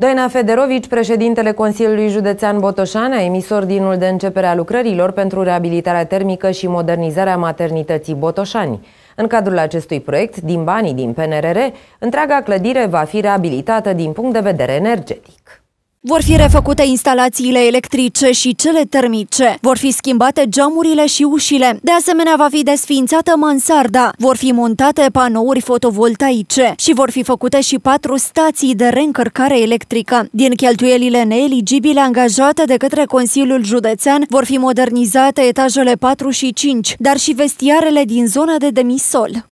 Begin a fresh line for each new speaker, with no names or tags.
Doina Federovici, președintele Consiliului Județean Botoșan, a emis ordinul de începere a lucrărilor pentru reabilitarea termică și modernizarea maternității Botoșani. În cadrul acestui proiect, din banii din PNRR, întreaga clădire va fi reabilitată din punct de vedere
energetic. Vor fi refăcute instalațiile electrice și cele termice, vor fi schimbate geamurile și ușile. De asemenea, va fi desfințată mansarda, vor fi montate panouri fotovoltaice și vor fi făcute și patru stații de reîncărcare electrică. Din cheltuielile neeligibile angajate de către Consiliul Județean, vor fi modernizate etajele 4 și 5, dar și vestiarele din zona de demisol.